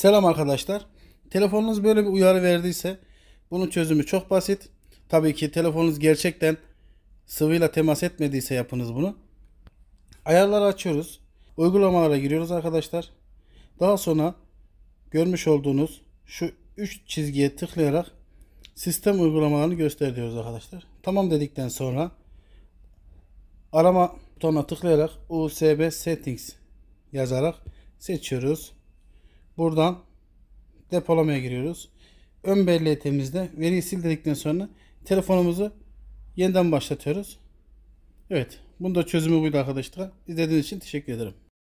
Selam arkadaşlar. Telefonunuz böyle bir uyarı verdiyse bunun çözümü çok basit. Tabii ki telefonunuz gerçekten sıvıyla temas etmediyse yapınız bunu. Ayarları açıyoruz. Uygulamalara giriyoruz arkadaşlar. Daha sonra görmüş olduğunuz şu 3 çizgiye tıklayarak sistem uygulamalarını göster arkadaşlar. Tamam dedikten sonra arama butonuna tıklayarak USB settings yazarak seçiyoruz. Buradan depolamaya giriyoruz. Ön belleği temizle. Veriyi sil dedikten sonra telefonumuzu yeniden başlatıyoruz. Evet. bunun da çözümü buydu arkadaşlar. İzlediğiniz için teşekkür ederim.